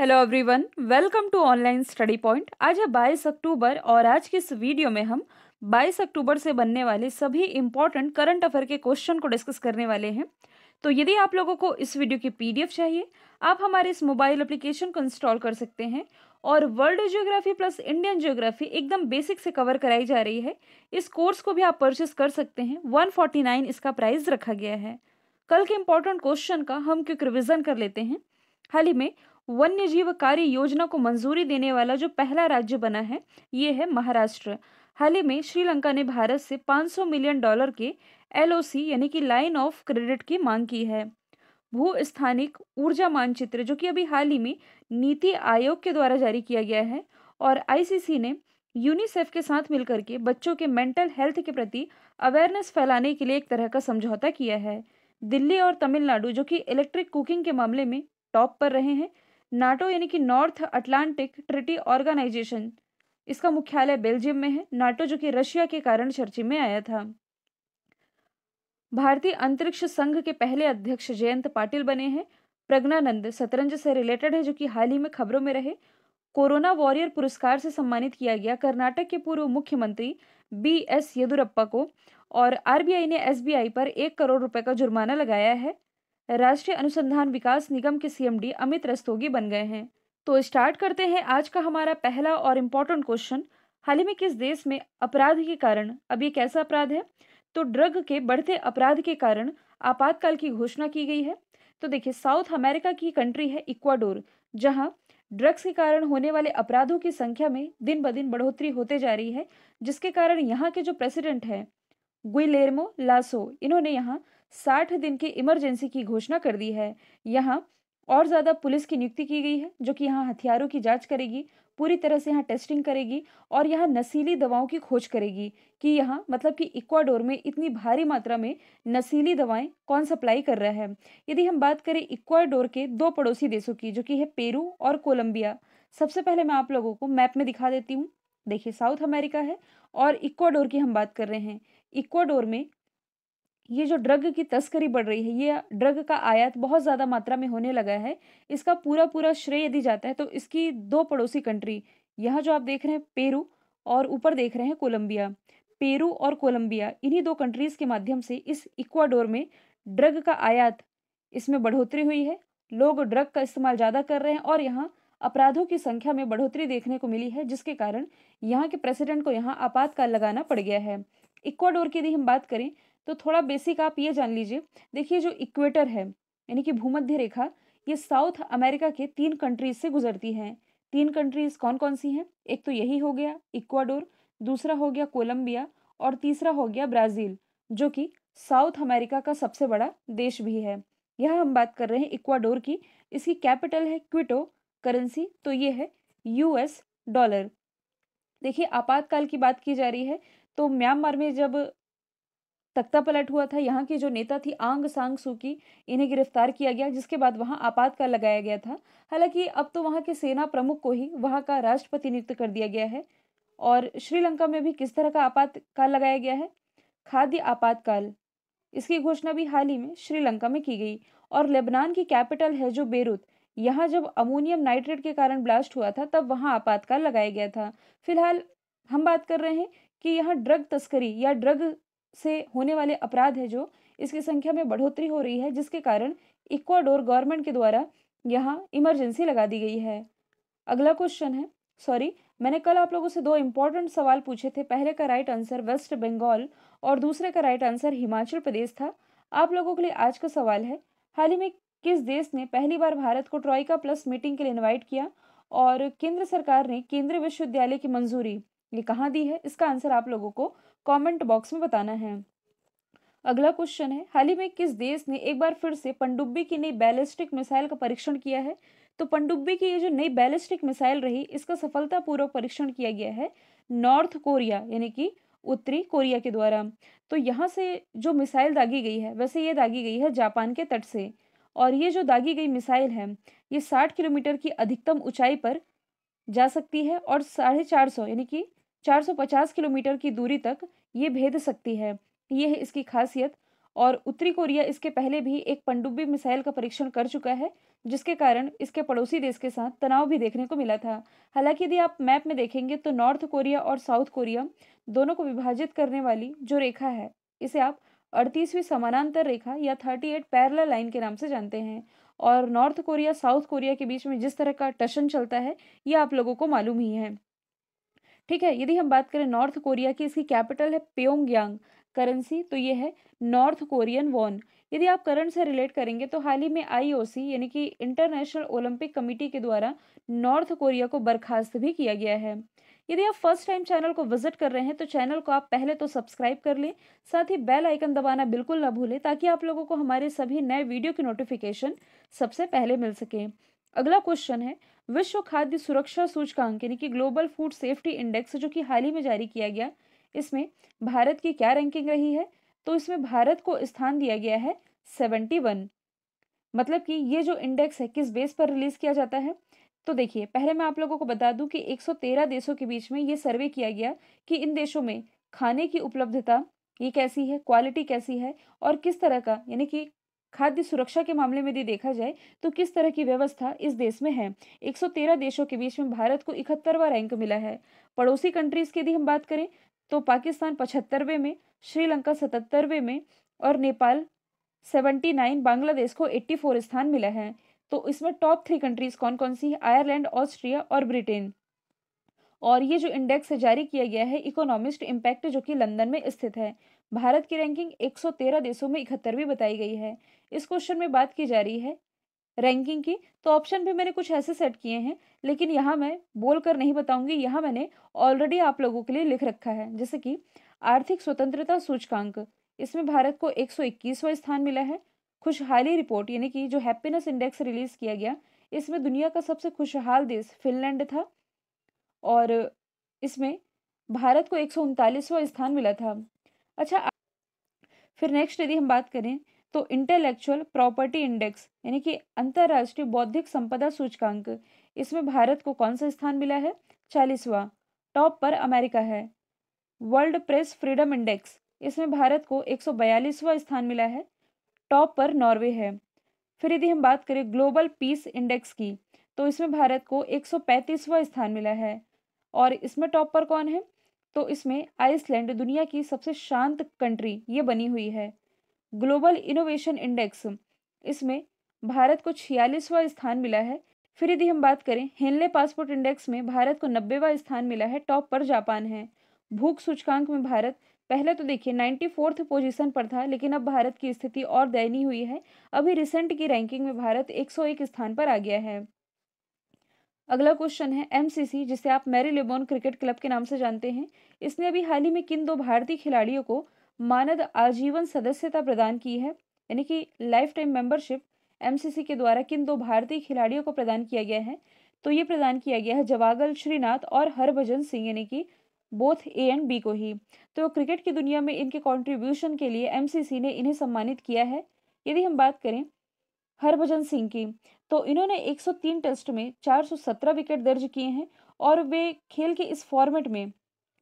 hello everyone welcome to online study point आज है 22 अक्टूबर और आज के इस वीडियो में हम 22 अक्टूबर से बनने वाले सभी इंपॉर्टेंट करंट अफेयर के क्वेश्चन को डिस्कस करने वाले हैं तो यदि आप लोगों को इस वीडियो की पीडीएफ चाहिए आप हमारे इस मोबाइल एप्लीकेशन को इंस्टॉल कर सकते हैं और world geography plus Indian geography एकदम बेसिक से कवर कराई जा रही है इस कोर्स को भी आप परचेस कर सकते हैं वन इसका प्राइस रखा गया है कल के इंपॉर्टेंट क्वेश्चन का हम क्योंकि रिविजन कर लेते हैं हाल ही में वन्य जीव कार्य योजना को मंजूरी देने वाला जो पहला राज्य बना है ये है महाराष्ट्र हाल ही में श्रीलंका ने भारत से 500 मिलियन डॉलर के एलओसी यानी कि लाइन ऑफ क्रेडिट की मांग की है भू स्थानिक ऊर्जा मानचित्र जो कि अभी हाल ही में नीति आयोग के द्वारा जारी किया गया है और आईसीसी ने यूनिसेफ के साथ मिलकर के बच्चों के मेंटल हेल्थ के प्रति अवेयरनेस फैलाने के लिए एक तरह का समझौता किया है दिल्ली और तमिलनाडु जो कि इलेक्ट्रिक कुकिंग के मामले में टॉप पर रहे हैं नाटो यानी कि नॉर्थ अटलांटिक ट्रिटी ऑर्गेनाइजेशन इसका मुख्यालय बेल्जियम में है नाटो जो कि रशिया के कारण चर्चे में आया था भारतीय अंतरिक्ष संघ के पहले अध्यक्ष जयंत पाटिल बने हैं प्रज्ञानंद शतरंज से रिलेटेड है जो कि हाल ही में खबरों में रहे कोरोना वॉरियर पुरस्कार से सम्मानित किया गया कर्नाटक के पूर्व मुख्यमंत्री बी एस येदुरप्पा को और आरबीआई ने एसबीआई पर एक करोड़ रुपए का जुर्माना लगाया है राष्ट्रीय अनुसंधान विकास निगम के सीएमडी अमित रस्तोगी बन गए हैं तो स्टार्ट करते हैं आज का हमारा पहला और इम्पोर्टेंट क्वेश्चन हाल ही में किस देश में अपराध के कारण अब ये कैसा अपराध है तो ड्रग के बढ़ते अपराध के कारण आपातकाल की घोषणा की गई है तो देखिए साउथ अमेरिका की कंट्री है इक्वाडोर जहां ड्रग्स के कारण होने वाले अपराधों की संख्या में दिन ब दिन बढ़ोतरी होते जा रही है जिसके कारण यहाँ के जो प्रेसिडेंट हैं गुइलेर्मो लासो इन्होंने यहाँ साठ दिन की इमरजेंसी की घोषणा कर दी है यहाँ और ज़्यादा पुलिस की नियुक्ति की गई है जो कि यहाँ हथियारों की जांच करेगी पूरी तरह से यहाँ टेस्टिंग करेगी और यहाँ नशीली दवाओं की खोज करेगी कि यहाँ मतलब कि इक्वाडोर में इतनी भारी मात्रा में नशीली दवाएं कौन सप्लाई कर रहा है यदि हम बात करें इक्वाडोर के दो पड़ोसी देशों की जो कि है पेरू और कोलंबिया सबसे पहले मैं आप लोगों को मैप में दिखा देती हूँ देखिए साउथ अमेरिका है और इक्वाडोर की हम बात कर रहे हैं इक्वाडोर में ये जो ड्रग की तस्करी बढ़ रही है ये ड्रग का आयात बहुत ज़्यादा मात्रा में होने लगा है इसका पूरा पूरा श्रेय यदि जाता है तो इसकी दो पड़ोसी कंट्री यहाँ जो आप देख रहे हैं पेरू और ऊपर देख रहे हैं कोलंबिया पेरू और कोलंबिया इन्हीं दो कंट्रीज़ के माध्यम से इस इक्वाडोर में ड्रग का आयात इसमें बढ़ोतरी हुई है लोग ड्रग का इस्तेमाल ज़्यादा कर रहे हैं और यहाँ अपराधों की संख्या में बढ़ोतरी देखने को मिली है जिसके कारण यहाँ के प्रेसिडेंट को यहाँ आपातकाल लगाना पड़ गया है इक्वाडोर की यदि हम बात करें तो थोड़ा बेसिक आप ये जान लीजिए देखिए जो इक्वेटर है यानी कि भूमध्य रेखा ये साउथ अमेरिका के तीन कंट्रीज से गुजरती हैं तीन कंट्रीज कौन कौन सी हैं एक तो यही हो गया इक्वाडोर दूसरा हो गया कोलंबिया और तीसरा हो गया ब्राज़ील जो कि साउथ अमेरिका का सबसे बड़ा देश भी है यह हम बात कर रहे हैं इक्वाडोर की इसकी कैपिटल है क्विटो करेंसी तो ये है यूएस डॉलर देखिए आपातकाल की बात की जा रही है तो म्यांमार में जब तख्ता पलट हुआ था यहाँ की जो नेता थी आंग सांग सू की इन्हें गिरफ्तार किया गया जिसके बाद वहाँ आपातकाल लगाया गया था हालांकि अब तो वहाँ के सेना प्रमुख को ही वहाँ का राष्ट्रपति नियुक्त कर दिया गया है और श्रीलंका में भी किस तरह का आपातकाल लगाया गया है खाद्य आपातकाल इसकी घोषणा भी हाल ही में श्रीलंका में की गई और लेबनान की कैपिटल है जो बेरोत यहाँ जब अमोनियम नाइट्रेट के कारण ब्लास्ट हुआ था तब वहाँ आपातकाल लगाया गया था फिलहाल हम बात कर रहे हैं कि यहाँ ड्रग तस्करी या ड्रग से होने वाले अपराध है जो इसकी संख्या में बढ़ोतरी हो रही है जिसके कारण इक्वाडोर गवर्नमेंट के द्वारा यहाँ इमरजेंसी लगा दी गई है अगला क्वेश्चन है सॉरी मैंने कल आप लोगों से दो इम्पॉर्टेंट सवाल पूछे थे पहले का राइट आंसर वेस्ट बंगाल और दूसरे का राइट आंसर हिमाचल प्रदेश था आप लोगों के लिए आज का सवाल है हाल ही में किस देश ने पहली बार भारत को ट्रॉयका प्लस मीटिंग के लिए इनवाइट किया और केंद्र सरकार ने केंद्रीय विश्वविद्यालय की मंजूरी ये कहाँ दी है इसका आंसर आप लोगों को कमेंट बॉक्स में बताना है अगला क्वेश्चन है हाल ही में किस देश ने एक बार फिर से पंडुब्बी की नई बैलिस्टिक मिसाइल का परीक्षण किया है तो पंडुब्बी की ये जो नई बैलिस्टिक मिसाइल रही इसका सफलतापूर्वक परीक्षण किया गया है नॉर्थ कोरिया यानी कि उत्तरी कोरिया के द्वारा तो यहाँ से जो मिसाइल दागी गई है वैसे ये दागी गई है जापान के तट से और ये जो दागी गई मिसाइल है ये साठ किलोमीटर की अधिकतम ऊंचाई पर जा सकती है और साढ़े चार सौ यानी कि 450 किलोमीटर की दूरी तक ये भेद सकती है ये है इसकी खासियत और उत्तरी कोरिया इसके पहले भी एक पनडुब्बी मिसाइल का परीक्षण कर चुका है जिसके कारण इसके पड़ोसी देश के साथ तनाव भी देखने को मिला था हालांकि यदि आप मैप में देखेंगे तो नॉर्थ कोरिया और साउथ कोरिया दोनों को विभाजित करने वाली जो रेखा है इसे आप अड़तीसवीं समानांतर रेखा या थर्टी एट लाइन के नाम से जानते हैं और नॉर्थ कोरिया साउथ कोरिया के बीच में जिस तरह का टशन चलता है यह आप लोगों को मालूम ही है ठीक है यदि हम बात करें नॉर्थ कोरिया की इसकी कैपिटल है प्योंगयांग करेंसी तो ये है नॉर्थ कोरियन वॉन यदि आप करंट से रिलेट करेंगे तो हाल ही में आईओसी यानी कि इंटरनेशनल ओलंपिक कमेटी के द्वारा नॉर्थ कोरिया को बर्खास्त भी किया गया है यदि आप फर्स्ट टाइम चैनल को विजिट कर रहे हैं तो चैनल को आप पहले तो सब्सक्राइब कर लें साथ ही बेल आइकन दबाना बिल्कुल ना भूलें ताकि आप लोगों को हमारे सभी नए वीडियो की नोटिफिकेशन सबसे पहले मिल सकें अगला क्वेश्चन है विश्व खाद्य सुरक्षा सूचकांक यानी कि ग्लोबल फूड सेफ्टी इंडेक्स जो कि हाल ही में जारी किया गया इसमें भारत की क्या रैंकिंग रही है तो इसमें भारत को स्थान दिया गया है सेवेंटी वन मतलब कि ये जो इंडेक्स है किस बेस पर रिलीज किया जाता है तो देखिए पहले मैं आप लोगों को बता दूं कि 113 देशों के बीच में ये सर्वे किया गया कि इन देशों में खाने की उपलब्धता ये कैसी है क्वालिटी कैसी है और किस तरह का यानी कि खाद्य सुरक्षा के मामले में भी देखा जाए तो किस तरह की व्यवस्था इस देश में है 113 देशों के बीच में भारत को इकहत्तरवा रैंक मिला है पड़ोसी कंट्रीज की यदि हम बात करें तो पाकिस्तान पचहत्तरवे में श्रीलंका सतहत्तरवे में और नेपाल नाइन बांग्लादेश को फोर स्थान मिला है तो इसमें टॉप थ्री कंट्रीज कौन कौन सी है आयरलैंड ऑस्ट्रिया और ब्रिटेन और ये जो इंडेक्स जारी किया गया है इकोनॉमिस्ट इम्पैक्ट जो कि लंदन में स्थित है भारत की रैंकिंग 113 देशों में इकहत्तरवीं बताई गई है इस क्वेश्चन में बात की जा रही है रैंकिंग की तो ऑप्शन भी मैंने कुछ ऐसे सेट किए हैं लेकिन यहाँ मैं बोल कर नहीं बताऊंगी यहाँ मैंने ऑलरेडी आप लोगों के लिए लिख रखा है जैसे कि आर्थिक स्वतंत्रता सूचकांक इसमें भारत को एक स्थान मिला है खुशहाली रिपोर्ट यानी कि जो हैप्पीनेस इंडेक्स रिलीज किया गया इसमें दुनिया का सबसे खुशहाल देश फिनलैंड था और इसमें भारत को एक स्थान मिला था अच्छा फिर नेक्स्ट यदि हम बात करें तो इंटेलेक्चुअल प्रॉपर्टी इंडेक्स यानी कि अंतर्राष्ट्रीय बौद्धिक संपदा सूचकांक इसमें भारत को कौन सा स्थान मिला है चालीसवा टॉप पर अमेरिका है वर्ल्ड प्रेस फ्रीडम इंडेक्स इसमें भारत को एक स्थान मिला है टॉप पर नॉर्वे है फिर यदि हम बात करें ग्लोबल पीस इंडेक्स की तो इसमें भारत को एक स्थान मिला है और इसमें टॉप पर कौन है तो इसमें आइसलैंड दुनिया की सबसे शांत कंट्री ये बनी हुई है ग्लोबल इनोवेशन इंडेक्स इसमें भारत को छियालीसवा स्थान मिला है फिर यदि हम बात करें हेनले पासपोर्ट इंडेक्स में भारत को नब्बेवा स्थान मिला है टॉप पर जापान है भूख सूचकांक में भारत पहले तो देखिए नाइन्टी फोर्थ पोजिशन पर था लेकिन अब भारत की स्थिति और दयनीय हुई है अभी रिसेंट की रैंकिंग में भारत एक स्थान पर आ गया है अगला क्वेश्चन है एमसीसी जिसे आप मैरी लेबोन क्रिकेट क्लब के नाम से जानते हैं इसने अभी हाल ही में किन दो भारतीय खिलाड़ियों को मानद आजीवन सदस्यता प्रदान की है यानी कि लाइफ टाइम मेंबरशिप एम के द्वारा किन दो भारतीय खिलाड़ियों को प्रदान किया गया है तो ये प्रदान किया गया है जवागल श्रीनाथ और हरभजन सिंह यानी कि बोथ ए एंड बी को ही तो क्रिकेट की दुनिया में इनके कंट्रीब्यूशन के लिए एमसीसी ने इन्हें सम्मानित किया है यदि हम बात करें हरभजन सिंह की तो इन्होंने 103 टेस्ट में 417 विकेट दर्ज किए हैं और वे खेल के इस फॉर्मेट में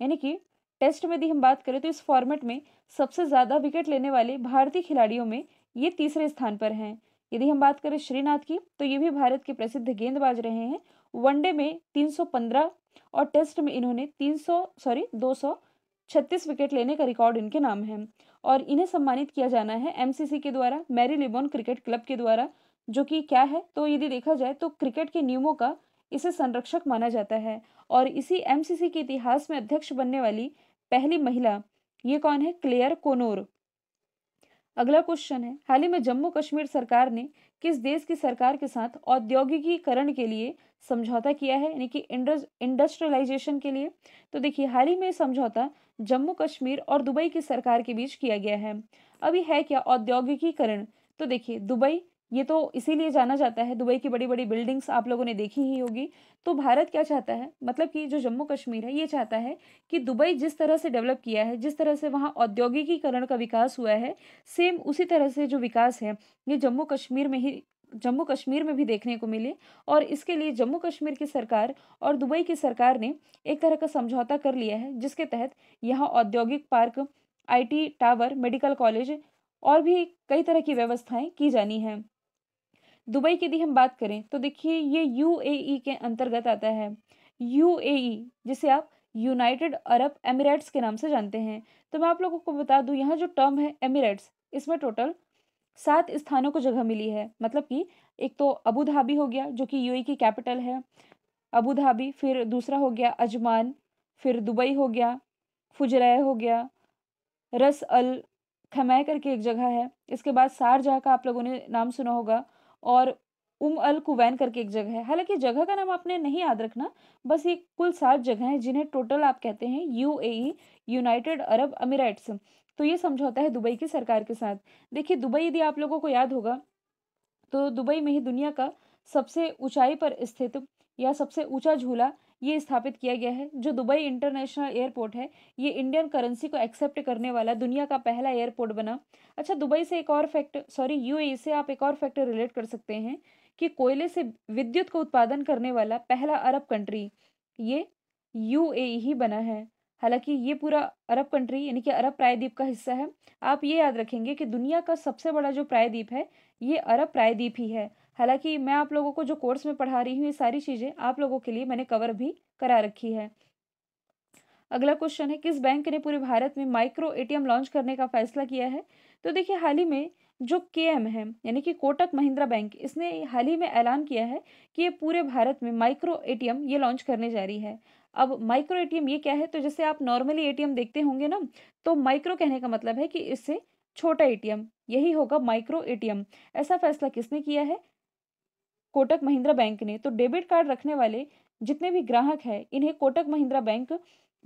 यानी कि टेस्ट में यदि हम बात करें तो इस फॉर्मेट में सबसे ज़्यादा विकेट लेने वाले भारतीय खिलाड़ियों में ये तीसरे स्थान पर हैं यदि हम बात करें श्रीनाथ की तो ये भी भारत के प्रसिद्ध गेंदबाज रहे हैं वनडे में 315 और टेस्ट में इन्होंने 300 सॉरी 236 विकेट लेने का रिकॉर्ड इनके नाम है और इन्हें सम्मानित किया जाना है एमसीसी के द्वारा मैरी लिबोन क्रिकेट क्लब के द्वारा जो कि क्या है तो यदि देखा जाए तो क्रिकेट के नियमों का इसे संरक्षक माना जाता है और इसी एमसीसी के इतिहास में अध्यक्ष बनने वाली पहली महिला ये कौन है क्लेयर कोनोर अगला क्वेश्चन है हाल ही में जम्मू कश्मीर सरकार ने किस देश की सरकार के साथ औद्योगिकीकरण के लिए समझौता किया है यानी कि इंडस्ट्रियलाइजेशन के लिए तो देखिए हाल ही में समझौता जम्मू कश्मीर और दुबई की सरकार के बीच किया गया है अभी है क्या औद्योगिकीकरण तो देखिए दुबई ये तो इसीलिए जाना जाता है दुबई की बड़ी बड़ी बिल्डिंग्स आप लोगों ने देखी ही होगी तो भारत क्या चाहता है मतलब कि जो जम्मू कश्मीर है ये चाहता है कि दुबई जिस तरह से डेवलप किया है जिस तरह से वहाँ औद्योगिकीकरण का विकास हुआ है सेम उसी तरह से जो विकास है ये जम्मू कश्मीर में ही जम्मू कश्मीर में भी देखने को मिले और इसके लिए जम्मू कश्मीर की सरकार और दुबई की सरकार ने एक तरह का समझौता कर लिया है जिसके तहत यहाँ औद्योगिक park IT tower medical college और भी कई तरह की व्यवस्थाएं की जानी हैं दुबई की यदि हम बात करें तो देखिए ये यू e के अंतर्गत आता है यू e, जिसे आप यूनाइटेड अरब एमिरेट्स के नाम से जानते हैं तो मैं आप लोगों को बता दूं यहाँ जो टर्म है एमिरेट्स इसमें टोटल सात स्थानों को जगह मिली है मतलब कि एक तो अबू धाबी हो गया जो कि यू e की कैपिटल है अबू धाबी फिर दूसरा हो गया अजमान फिर दुबई हो गया फुजराय हो गया रस अल खमै करके एक जगह है इसके बाद शारजहाँ का आप लोगों ने नाम सुना होगा और उम अल कुवैन करके एक जगह है हालांकि जगह का नाम आपने नहीं याद रखना बस ये कुल सात जगह हैं जिन्हें टोटल आप कहते हैं यू यूनाइटेड अरब अमीरेट्स तो ये समझौता है दुबई की सरकार के साथ देखिए दुबई यदि आप लोगों को याद होगा तो दुबई में ही दुनिया का सबसे ऊंचाई पर स्थित या सबसे ऊंचा झूला ये स्थापित किया गया है जो दुबई इंटरनेशनल एयरपोर्ट है ये इंडियन करेंसी को एक्सेप्ट करने वाला दुनिया का पहला एयरपोर्ट बना अच्छा दुबई से एक और फैक्ट सॉरी यू से आप एक और फैक्ट रिलेट कर सकते हैं कि कोयले से विद्युत का उत्पादन करने वाला पहला अरब कंट्री ये यू ही बना है हालांकि ये पूरा अरब कंट्री यानी कि अरब प्रायद्वीप का हिस्सा है आप ये याद रखेंगे कि दुनिया का सबसे बड़ा जो प्रायद्वीप है ये अरब प्रायद्वीप ही है हालांकि मैं आप लोगों को जो कोर्स में पढ़ा रही हूँ ये सारी चीज़ें आप लोगों के लिए मैंने कवर भी करा रखी है अगला क्वेश्चन है किस बैंक ने पूरे भारत में माइक्रो एटीएम लॉन्च करने का फैसला किया है तो देखिए हाल ही में जो के एम है यानी कि कोटक महिंद्रा बैंक इसने हाल ही में ऐलान किया है कि ये पूरे भारत में माइक्रो एटीएम ये लॉन्च करने जा रही है अब माइक्रो एटीएम ये क्या है तो जैसे आप नॉर्मली एटीएम देखते होंगे ना तो माइक्रो कहने का मतलब है कि इससे छोटा एटीएम यही होगा माइक्रो एटीएम ऐसा फैसला किसने किया है कोटक महिंद्रा बैंक ने तो डेबिट कार्ड रखने वाले जितने भी ग्राहक हैं इन्हें Kotak Mahindra bank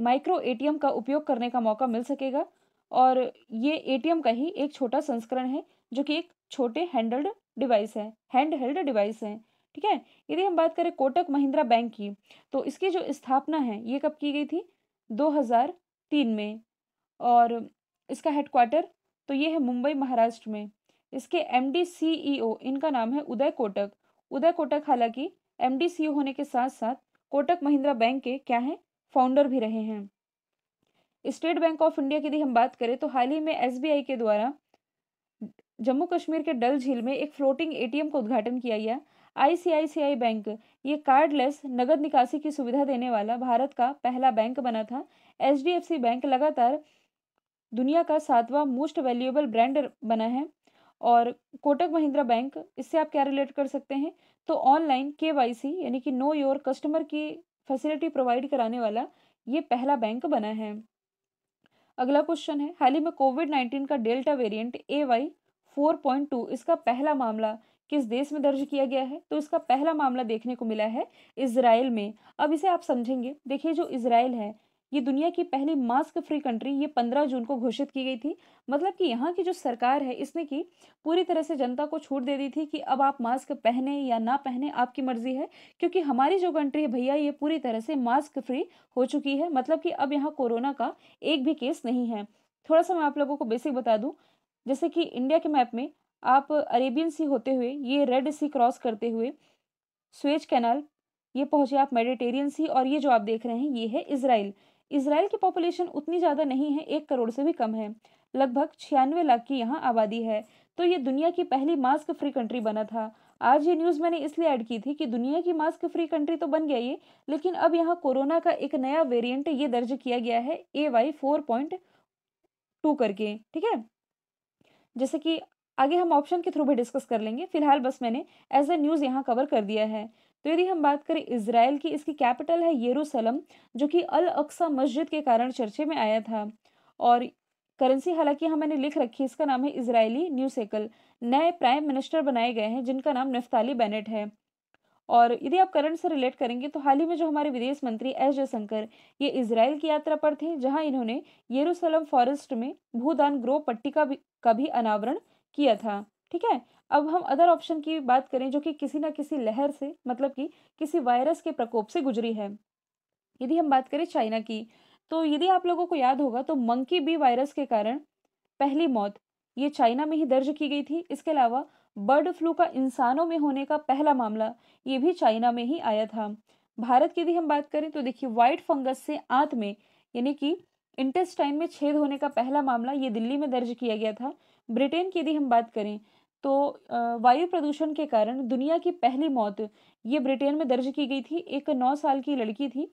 micro ATM का उपयोग करने का मौका मिल सकेगा और ये एटीएम का ही एक छोटा संस्करण है जो कि एक छोटे हैंडल्ड डिवाइस है हैंड हेल्ड डिवाइस है ठीक है यदि हम बात करें कोटक महिंद्रा बैंक की तो इसकी जो स्थापना है ये कब की गई थी 2003 में और इसका हेडक्वार्टर तो ये है मुंबई महाराष्ट्र में इसके एम डी e इनका नाम है उदय कोटक उदय कोटक हालांकि एम होने के साथ साथ कोटक महिंद्रा बैंक के क्या हैं फाउंडर भी रहे हैं स्टेट बैंक ऑफ इंडिया की यदि हम बात करें तो हाल ही में एस के द्वारा जम्मू कश्मीर के डल झील में एक फ्लोटिंग एटीएम का उद्घाटन किया गया आईसीआईसीआई बैंक ये कार्डलेस नगद निकासी की सुविधा देने वाला भारत का पहला बैंक बना था एच बैंक लगातार दुनिया का सातवां मोस्ट वैल्यूएबल ब्रांड बना है और कोटक महिंद्रा बैंक इससे आप क्या रिलेट कर सकते हैं तो ऑनलाइन के यानी कि नो योर कस्टमर की फैसिलिटी प्रोवाइड कराने वाला ये पहला बैंक बना है अगला क्वेश्चन है हाल ही में कोविड नाइन्टीन का delta variant A Y four point two इसका पहला मामला किस देश में दर्ज किया गया है तो इसका पहला मामला देखने को मिला है इसराइल में अब इसे आप समझेंगे देखिए जो इसराइल है ये दुनिया की पहली मास्क फ्री कंट्री ये पंद्रह जून को घोषित की गई थी मतलब कि यहाँ की जो सरकार है इसने की पूरी तरह से जनता को छूट दे दी थी कि अब आप मास्क पहने या ना पहने आपकी मर्जी है क्योंकि हमारी जो कंट्री है भैया ये पूरी तरह से मास्क फ्री हो चुकी है मतलब कि अब यहाँ कोरोना का एक भी केस नहीं है थोड़ा सा मैं आप लोगों को बेसिक बता दूँ जैसे कि इंडिया के मैप में आप अरेबियन सी होते हुए ये रेड सी क्रॉस करते हुए स्वेज कैनाल ये पहुँचे आप मेडिटेरियन सी और ये जो आप देख रहे हैं ये है इसराइल इसराइल की पॉपुलेशन उतनी ज़्यादा नहीं है एक करोड़ से भी कम है लगभग छियानवे लाख की यहाँ आबादी है तो ये दुनिया की पहली मास्क फ्री कंट्री बना था आज ये न्यूज़ मैंने इसलिए ऐड की थी कि दुनिया की मास्क फ्री कंट्री तो बन गया ये लेकिन अब यहाँ कोरोना का एक नया वेरिएंट ये दर्ज किया गया है A Y four point two करके ठीक है जैसे कि आगे हम ऑप्शन के थ्रू भी डिस्कस कर लेंगे फिलहाल बस मैंने एज ए न्यूज़ यहाँ कवर कर दिया है तो यदि हम बात करें इसराइल की इसकी कैपिटल है येरूसलम जो कि अल अक्सा मस्जिद के कारण चर्चे में आया था और करेंसी हालांकि यहाँ मैंने लिख रखी है इसका नाम है इसराइली न्यू सेकल नए प्राइम मिनिस्टर बनाए गए हैं जिनका नाम नफ्ताली बेनेट है और यदि आप करंट से रिलेट करेंगे तो हाल ही में जो हमारे विदेश मंत्री एस जयशंकर ये इसराइल की यात्रा पर थे जहां इन्होंने येरूसलम फॉरेस्ट में भूदान ग्रो पट्टी का भी का भी अनावरण किया था ठीक है अब हम अदर ऑप्शन की बात करें जो कि किसी ना किसी लहर से मतलब कि किसी वायरस के प्रकोप से गुजरी है यदि हम बात करें चाइना की तो यदि आप लोगों को याद होगा तो मंकी बी वायरस के कारण पहली मौत ये चाइना में ही दर्ज की गई थी इसके अलावा बर्ड फ्लू का इंसानों में होने का पहला मामला ये भी चाइना में ही आया था भारत की यदि हम बात करें तो देखिए वाइट फंगस से आंत में यानी कि इंटेस्टाइन में छेद होने का पहला मामला ये दिल्ली में दर्ज किया गया था ब्रिटेन की यदि हम बात करें तो वायु प्रदूषण के कारण दुनिया की पहली मौत ये ब्रिटेन में दर्ज की गई थी एक नौ साल की लड़की थी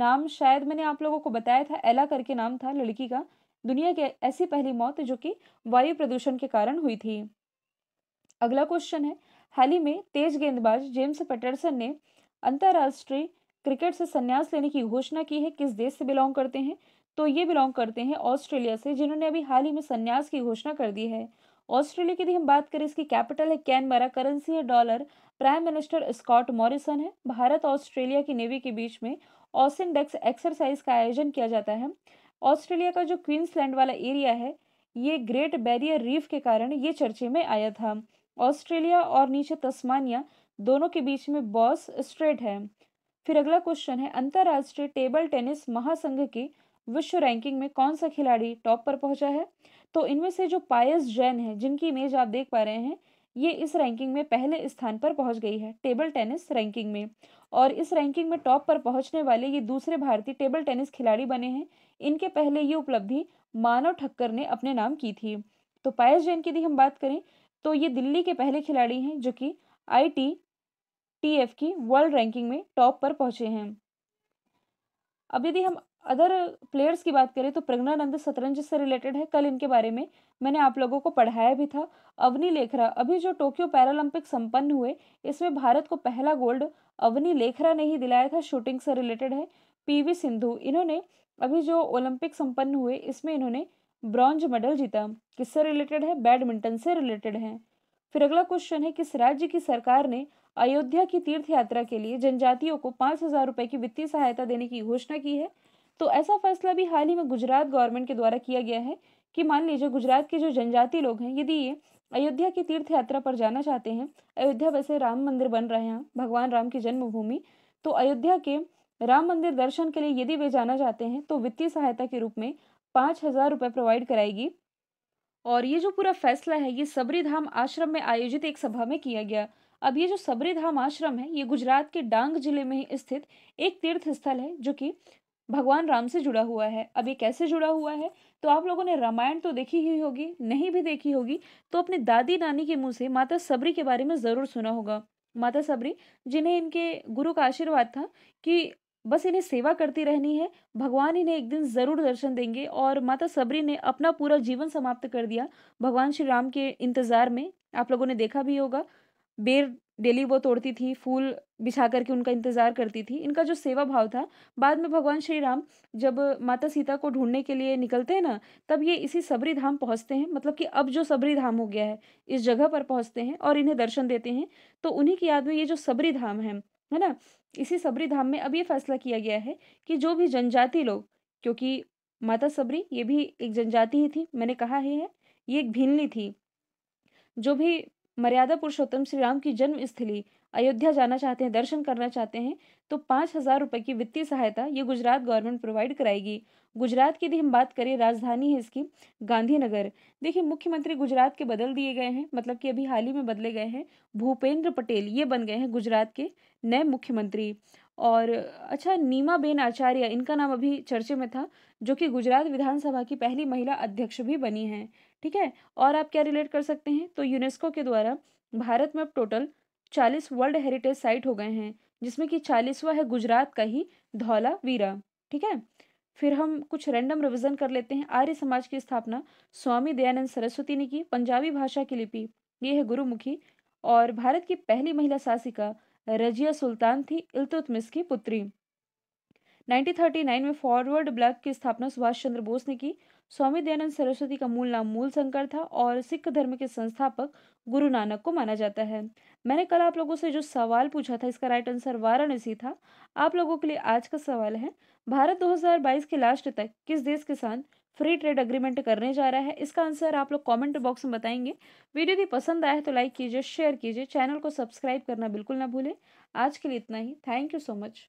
नाम शायद मैंने आप लोगों को बताया था एला करके नाम था लड़की का दुनिया की ऐसी पहली मौत जो कि वायु प्रदूषण के कारण हुई थी अगला क्वेश्चन है हाल ही में तेज गेंदबाज जेम्स पटरसन ने अंतर्राष्ट्रीय क्रिकेट से संन्यास लेने की घोषणा की है किस देश से बिलोंग करते हैं तो ये बिलोंग करते हैं ऑस्ट्रेलिया से जिन्होंने अभी हाल ही में संन्यास की घोषणा कर दी है ऑस्ट्रेलिया की यदि हम बात करें इसकी कैपिटल है कैनबरा करेंसी है dollar prime minister Scott Morrison है भारत ऑस्ट्रेलिया की नेवी के बीच में ऑसिन डेक्स एक्सरसाइज का आयोजन किया जाता है ऑस्ट्रेलिया का जो क्वींसलैंड वाला एरिया है ये ग्रेट बैरियर रीफ के कारण ये चर्चे में आया था ऑस्ट्रेलिया और नीचे तस्मानिया दोनों के बीच में बॉस स्ट्रेट है फिर अगला क्वेश्चन है अंतर्राष्ट्रीय टेबल टेनिस महासंघ की विश्व रैंकिंग में कौन सा खिलाड़ी टॉप पर पहुंचा है तो इनमें से जो पायस जैन है जिनकी इमेज आप देख पा रहे हैं ये इस रैंकिंग में पहले स्थान पर पहुंच गई है टेबल टेनिस रैंकिंग में और इस रैंकिंग में टॉप पर पहुंचने वाले ये दूसरे भारतीय टेबल टेनिस खिलाड़ी बने हैं इनके पहले ये उपलब्धि मानव ठक्कर ने अपने नाम की थी तो पायस जैन की यदि हम बात करें तो ये दिल्ली के पहले खिलाड़ी हैं जो कि आई टी टी एफ की वर्ल्ड रैंकिंग में टॉप पर पहुंचे हैं अब यदि हम अदर प्लेयर्स की बात करें तो प्रज्ञानंद शतरंज से रिलेटेड है कल इनके बारे में मैंने आप लोगों को पढ़ाया भी था अवनी लेखरा अभी जो टोक्यो पैरालंपिक संपन्न हुए इसमें भारत को पहला गोल्ड अवनी लेखरा ने ही दिलाया था शूटिंग से रिलेटेड है पीवी सिंधु इन्होंने अभी जो ओलंपिक संपन्न हुए इसमें इन्होंने ब्रॉन्ज मेडल जीता किससे रिलेटेड है बैडमिंटन से रिलेटेड है फिर अगला क्वेश्चन है किस राज्य की सरकार ने अयोध्या की तीर्थ यात्रा के लिए जनजातियों को पाँच हजार रुपये की वित्तीय सहायता देने की घोषणा की है तो ऐसा फैसला भी हाल ही में गुजरात गवर्नमेंट के द्वारा किया गया है कि मान लीजिए गुजरात के जो जनजाति लोग हैं यदि ये अयोध्या की तीर्थ यात्रा पर जाना चाहते हैं अयोध्या वैसे राम मंदिर बन रहे हैं भगवान राम की जन्मभूमि तो अयोध्या के राम मंदिर दर्शन के लिए यदि वे जाना चाहते हैं तो वित्तीय सहायता के रूप में पाँच हज़ार रुपये प्रोवाइड कराएगी और ये जो पूरा फैसला है ये सबरी धाम आश्रम में आयोजित एक सभा में किया गया अब ये जो सबरी धाम आश्रम है ये गुजरात के डांग जिले में ही स्थित एक तीर्थ स्थल है जो कि भगवान राम से जुड़ा हुआ है अब ये कैसे जुड़ा हुआ है तो आप लोगों ने रामायण तो देखी ही होगी नहीं भी देखी होगी तो अपने दादी नानी के मुंह से माता सबरी के बारे में ज़रूर सुना होगा माता सबरी जिन्हें इनके गुरु का आशीर्वाद था कि बस इन्हें सेवा करती रहनी है भगवान इन्हें एक दिन ज़रूर दर्शन देंगे और माता सबरी ने अपना पूरा जीवन समाप्त कर दिया भगवान श्री राम के इंतज़ार में आप लोगों ने देखा भी होगा बेर डेली वो तोड़ती थी फूल बिछा करके उनका इंतजार करती थी इनका जो सेवा भाव था बाद में भगवान श्री राम जब माता सीता को ढूंढने के लिए निकलते हैं ना तब ये इसी सबरी धाम पहुंचते हैं मतलब कि अब जो सबरी धाम हो गया है इस जगह पर पहुंचते हैं और इन्हें दर्शन देते हैं तो उन्हीं की याद में ये जो सबरी धाम है है ना इसी सबरी धाम में अब ये फैसला किया गया है कि जो भी जनजाति लोग क्योंकि माता सबरी ये भी एक जनजाति ही थी मैंने कहा ही है ये एक भिन्नी थी जो भी मर्यादा पुरुषोत्तम श्री राम की जन्म स्थली अयोध्या जाना चाहते हैं दर्शन करना चाहते हैं तो पाँच हज़ार रुपए की वित्तीय सहायता ये गुजरात गवर्नमेंट प्रोवाइड कराएगी गुजरात की यदि हम बात करें राजधानी है इसकी गांधीनगर देखिए मुख्यमंत्री गुजरात के बदल दिए गए हैं मतलब कि अभी हाल ही में बदले गए हैं भूपेंद्र पटेल ये बन गए हैं गुजरात के नए मुख्यमंत्री और अच्छा नीमा बेन आचार्य इनका नाम अभी चर्चे में था जो कि गुजरात विधानसभा की पहली महिला अध्यक्ष भी बनी हैं ठीक है और आप क्या रिलेट कर सकते हैं तो यूनेस्को के द्वारा भारत में अब टोटल चालीस वर्ल्ड हेरिटेज साइट हो गए हैं जिसमें कि चालीसवा है गुजरात का ही धौला वीरा ठीक है फिर हम कुछ रैंडम रिविजन कर लेते हैं आर्य समाज की स्थापना स्वामी दयानंद सरस्वती ने की पंजाबी भाषा की लिपि ये है गुरुमुखी और भारत की पहली महिला शासिका रजिया सुल्तान थी इल्तुतमिस की पुत्री 1939 में फॉरवर्ड ब्लॉक की स्थापना सुभाष चंद्र बोस ने की स्वामी दयानंद सरस्वती का मूल नाम मूल शंकर था और सिख धर्म के संस्थापक गुरु नानक को माना जाता है मैंने कल आप लोगों से जो सवाल पूछा था इसका राइट आंसर वाराणसी था आप लोगों के लिए आज का सवाल है भारत 2022 के लास्ट तक किस देश के साथ फ्री ट्रेड अग्रीमेंट करने जा रहा है इसका आंसर आप लोग कमेंट बॉक्स में बताएंगे वीडियो यदि पसंद आया तो लाइक कीजिए शेयर कीजिए चैनल को सब्सक्राइब करना बिल्कुल ना भूलें आज के लिए इतना ही थैंक यू सो मच